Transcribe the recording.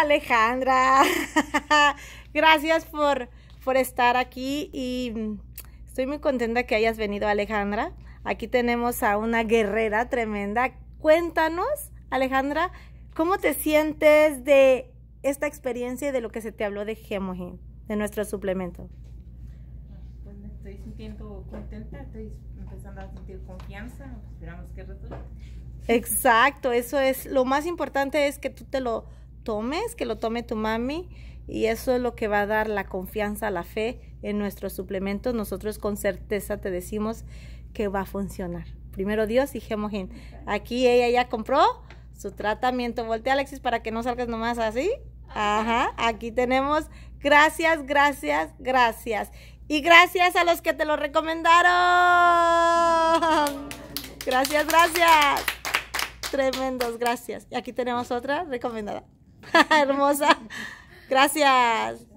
Alejandra. Gracias por, por estar aquí y estoy muy contenta que hayas venido Alejandra. Aquí tenemos a una guerrera tremenda. Cuéntanos, Alejandra, ¿cómo te sientes de esta experiencia y de lo que se te habló de Hemogen, de nuestro suplemento? Pues me estoy sintiendo contenta, estoy empezando a sentir confianza, esperamos que resulte. Exacto, eso es lo más importante es que tú te lo tomes, que lo tome tu mami y eso es lo que va a dar la confianza, la fe en nuestros suplementos. Nosotros con certeza te decimos que va a funcionar. Primero Dios y Gemogen. Aquí ella ya compró su tratamiento. Voltea Alexis para que no salgas nomás así. Ajá, aquí tenemos. Gracias, gracias, gracias. Y gracias a los que te lo recomendaron. Gracias, gracias. Tremendos, gracias. Y aquí tenemos otra recomendada. Hermosa. Gracias.